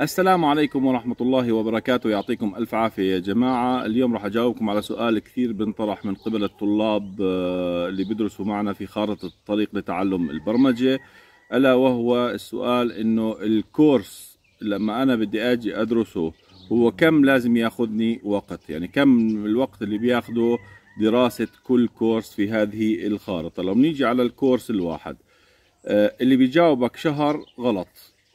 السلام عليكم ورحمة الله وبركاته يعطيكم ألف عافية يا جماعة اليوم راح أجاوبكم على سؤال كثير بنطرح من قبل الطلاب آه، اللي بيدرسوا معنا في خارطة الطريق لتعلم البرمجة ألا وهو السؤال إنه الكورس لما أنا بدي أجي أدرسه هو كم لازم ياخذني وقت يعني كم الوقت اللي بياخده دراسة كل كورس في هذه الخارطة لو نيجي على الكورس الواحد آه، اللي بيجاوبك شهر غلط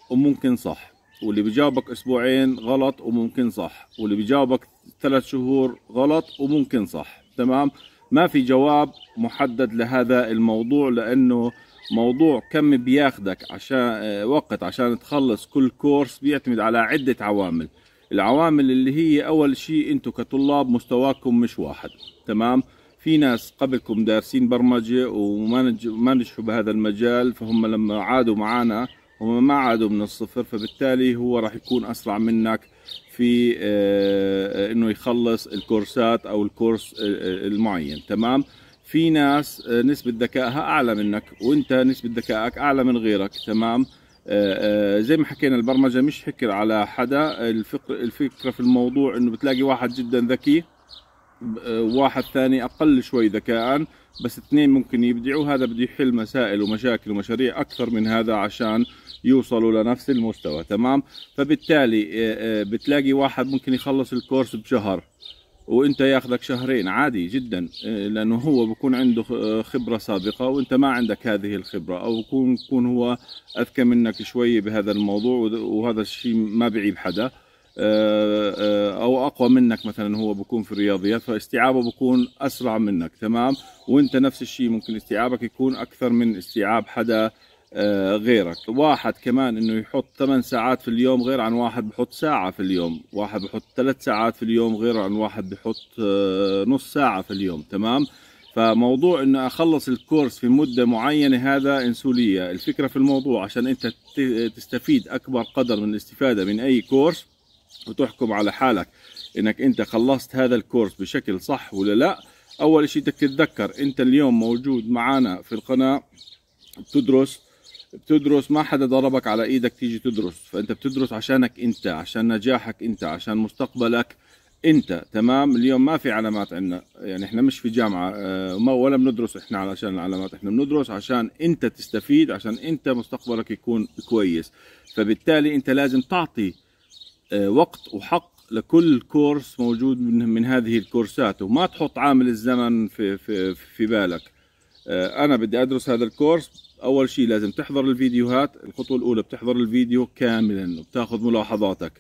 وممكن صح واللي بيجاوبك اسبوعين غلط وممكن صح واللي بيجاوبك ثلاث شهور غلط وممكن صح تمام ما في جواب محدد لهذا الموضوع لانه موضوع كم بياخدك عشان آه، وقت عشان تخلص كل كورس بيعتمد على عدة عوامل العوامل اللي هي أول شيء أنتم كطلاب مستواكم مش واحد تمام في ناس قبلكم دارسين برمجة وما نجحوا بهذا المجال فهم لما عادوا معانا عادوا من الصفر فبالتالي هو راح يكون أسرع منك في آه، آه، انه يخلص الكورسات او الكورس آه، المعين تمام في ناس نسبة ذكائها أعلى منك وأنت نسبة ذكائك أعلى من غيرك تمام زي ما حكينا البرمجة مش حكر على حدا الفكرة في الموضوع أنه بتلاقي واحد جدا ذكي آه، واحد ثاني اقل شوي ذكاء بس اثنين ممكن يبدعوا هذا بده يحل مسائل ومشاكل ومشاريع اكثر من هذا عشان يوصلوا لنفس المستوى تمام فبالتالي آه، آه، بتلاقي واحد ممكن يخلص الكورس بشهر وانت ياخذك شهرين عادي جدا لانه هو بكون عنده خبره سابقه وانت ما عندك هذه الخبره او بكون هو اذكى منك شوي بهذا الموضوع وهذا الشيء ما بعيب حدا آه، آه، او اقوى منك مثلا هو بكون في الرياضيات فاستيعابه بكون اسرع منك تمام وانت نفس الشيء ممكن استيعابك يكون اكثر من استيعاب حدا آه، غيرك واحد كمان انه يحط 8 ساعات في اليوم غير عن واحد بحط ساعة في اليوم واحد بحط 3 ساعات في اليوم غير عن واحد بحط نص ساعة في اليوم تمام فموضوع انه اخلص الكورس في مدة معينة هذا انسولية الفكرة في الموضوع عشان انت تستفيد اكبر قدر من الاستفادة من اي كورس وتحكم على حالك انك انت خلصت هذا الكورس بشكل صح ولا لا اول شيء بدك تتذكر انت اليوم موجود معنا في القناه بتدرس بتدرس ما حدا ضربك على ايدك تيجي تدرس فانت بتدرس عشانك انت عشان نجاحك انت عشان مستقبلك انت تمام اليوم ما في علامات عندنا يعني احنا مش في جامعه آه، ما ولا بندرس احنا علشان العلامات احنا بندرس عشان انت تستفيد عشان انت مستقبلك يكون كويس فبالتالي انت لازم تعطي آه، وقت وحق لكل كورس موجود من, من هذه الكورسات وما تحط عامل الزمن في, في, في بالك آه، انا بدي ادرس هذا الكورس اول شيء لازم تحضر الفيديوهات الخطوه الاولى بتحضر الفيديو كاملا وبتاخذ ملاحظاتك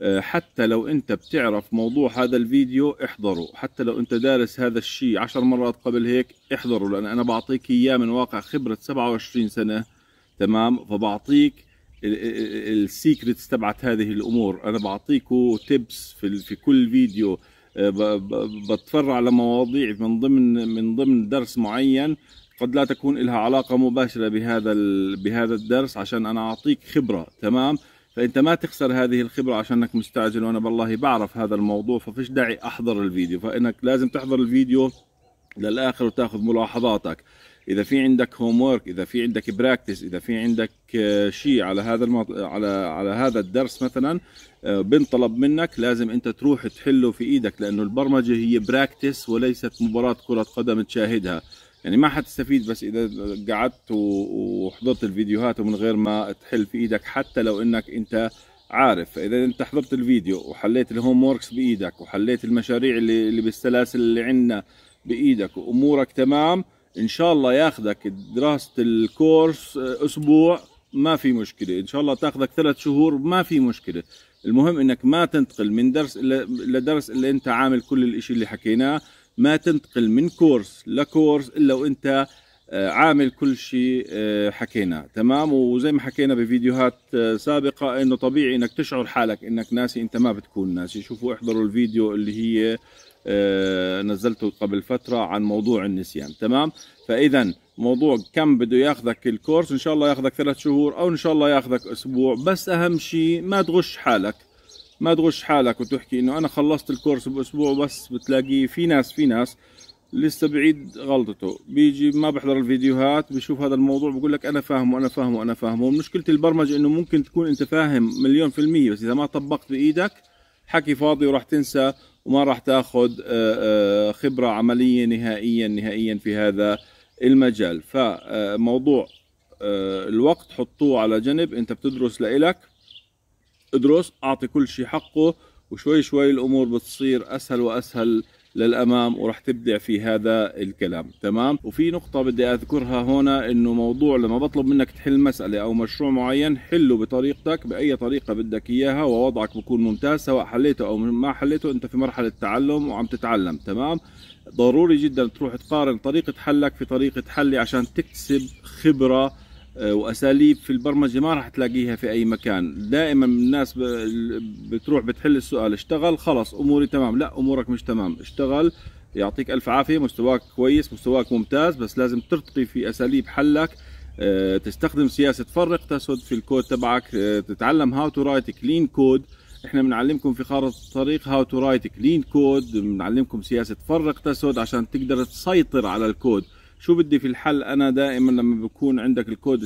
آه، حتى لو انت بتعرف موضوع هذا الفيديو احضره حتى لو انت دارس هذا الشيء عشر مرات قبل هيك احضره لان انا بعطيك اياه من واقع خبرة 27 سنة تمام فبعطيك السيكريتس تبعت هذه الامور انا بعطيكم تيبس في, في كل فيديو آه، بتفرع لمواضيع من ضمن من ضمن درس معين قد لا تكون لها علاقة مباشرة بهذا بهذا الدرس عشان أنا أعطيك خبرة تمام فأنت ما تخسر هذه الخبرة عشانك مستعجل وأنا بالله بعرف هذا الموضوع ففيش داعي أحضر الفيديو فإنك لازم تحضر الفيديو للآخر وتاخذ ملاحظاتك اذا في عندك هوم وورك اذا في عندك براكتس اذا في عندك آه، شيء على هذا المط... على على هذا الدرس مثلا آه، بنطلب منك لازم انت تروح تحله في ايدك لانه البرمجه هي براكتس وليست مباراه كره قدم تشاهدها يعني ما حتستفيد بس اذا قعدت وحضرت الفيديوهات ومن غير ما تحل في ايدك حتى لو انك انت عارف فاذا انت حضرت الفيديو وحليت الهوم ووركس بايدك وحليت المشاريع اللي, اللي بالسلاسل اللي عندنا بايدك وامورك تمام ان شاء الله ياخذك دراسه الكورس آه، اسبوع ما في مشكله ان شاء الله تاخذك ثلاث شهور ما في مشكله المهم انك ما تنتقل من درس لدرس اللي انت عامل كل الاشي اللي حكيناه ما تنتقل من كورس لكورس الا وانت آه، عامل كل شيء آه، حكينا تمام وزي ما حكينا بفيديوهات سابقة انه طبيعي انك تشعر حالك انك ناسي انت ما بتكون ناسي شوفوا احضروا الفيديو اللي هي آه، نزلته قبل فترة عن موضوع النسيان تمام فإذا موضوع كم بده ياخذك الكورس إن شاء الله ياخذك ثلاث شهور أو إن شاء الله ياخذك أسبوع بس أهم شيء ما تغش حالك ما تغش حالك وتحكي إنه أنا خلصت الكورس بأسبوع بس بتلاقيه في ناس في ناس لسه بعيد غلطته بيجي ما بحضر الفيديوهات بشوف هذا الموضوع بقول لك انا فاهمه انا فاهمه انا فاهمه مشكله البرمجه انه ممكن تكون انت فاهم مليون في المية بس اذا ما طبقت بايدك حكي فاضي وراح تنسى وما راح تاخذ آه، آه، خبره عمليه نهائيا نهائيا في هذا المجال فموضوع آه، الوقت حطوه على جنب انت بتدرس لإلك ادرس اعطي كل شيء حقه وشوي شوي الامور بتصير اسهل واسهل للامام وراح تبدع في هذا الكلام تمام وفي نقطه بدي اذكرها هنا انه موضوع لما بطلب منك تحل مساله او مشروع معين حله بطريقتك باي طريقه بدك اياها ووضعك بكون ممتاز سواء حليته او ما حليته انت في مرحله تعلم وعم تتعلم تمام ضروري جدا تروح تقارن طريقه حلك في طريقه حلي عشان تكتسب خبره آه، واساليب في البرمجه ما راح تلاقيها في اي مكان دائما الناس بتروح بتحل السؤال اشتغل خلص اموري تمام لا امورك مش تمام اشتغل يعطيك الف عافيه مستواك كويس مستواك ممتاز بس لازم ترتقي في اساليب حلك آه، تستخدم سياسه فرق تسود في الكود تبعك آه، تتعلم هاو تو رايت كلين كود احنا بنعلمكم في خارطه الطريق هاو تو رايت كلين كود بنعلمكم سياسه فرق تسود عشان تقدر تسيطر على الكود شو بدي في الحل انا دائما لما بكون عندك الكود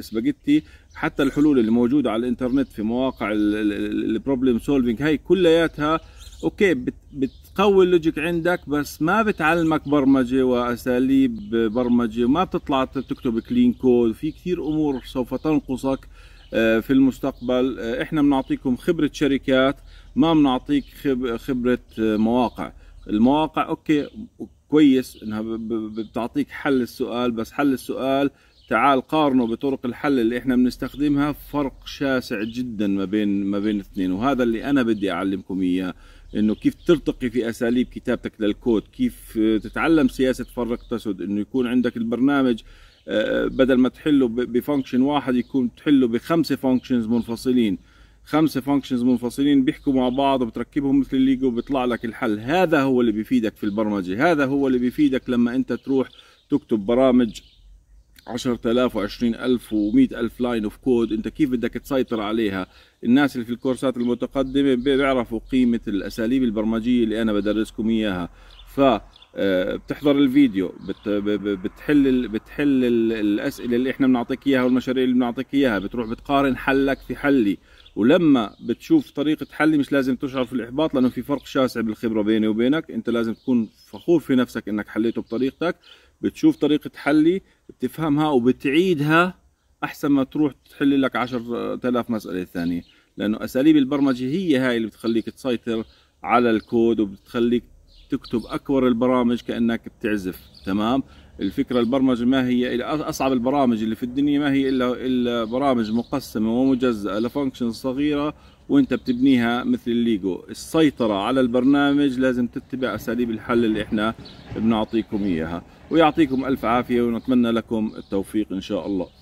سباجيتي حتى الحلول اللي موجوده على الانترنت في مواقع البروبلم سولفينج هاي كلياتها اوكي بتقوي اللوجيك عندك بس ما بتعلمك برمجه واساليب برمجه وما بتطلع تكتب كلين كود في كثير امور سوف تنقصك آه، في المستقبل آه، احنا بنعطيكم خبره شركات ما بنعطيك خبره آه، مواقع المواقع اوكي كويس انها بتعطيك حل السؤال بس حل السؤال تعال قارنه بطرق الحل اللي احنا بنستخدمها فرق شاسع جدا ما بين ما بين الاثنين وهذا اللي انا بدي اعلمكم اياه انه كيف ترتقي في اساليب كتابتك للكود كيف تتعلم سياسه فرق تسد انه يكون عندك البرنامج آه، بدل ما تحله بفانكشن واحد يكون تحله بخمسه فانكشنز منفصلين خمسه فانكشنز منفصلين بيحكوا مع بعض وبتركبهم مثل الليجو وبيطلع لك الحل هذا هو اللي بيفيدك في البرمجه هذا هو اللي بيفيدك لما انت تروح تكتب برامج 10000 و20000 و100000 لاين اوف كود انت كيف بدك تسيطر عليها الناس اللي في الكورسات المتقدمه بيعرفوا قيمه الاساليب البرمجيه اللي انا بدرسكم اياها ف آه، بتحضر الفيديو بتحل بتحل الاسئله اللي احنا بنعطيك اياها والمشاريع اللي بنعطيك اياها بتروح بتقارن حلك في حلي ولما بتشوف طريقه حلي مش لازم تشعر في الاحباط لانه في فرق شاسع بالخبره بيني وبينك انت لازم تكون فخور في نفسك انك حليته بطريقتك بتشوف طريقه حلي بتفهمها وبتعيدها احسن ما تروح تحل لك 10000 مساله ثانيه لانه اساليب البرمجه هي هاي اللي بتخليك تسيطر على الكود وبتخليك تكتب اكبر البرامج كانك بتعزف تمام الفكرة البرمجة ما هي أصعب البرامج اللي في الدنيا ما هي إلا, إلا برامج مقسمة ومجزأة لفانكشن صغيرة وانت بتبنيها مثل الليجو السيطرة على البرنامج لازم تتبع أساليب الحل اللي احنا بنعطيكم إياها ويعطيكم ألف عافية ونتمنى لكم التوفيق إن شاء الله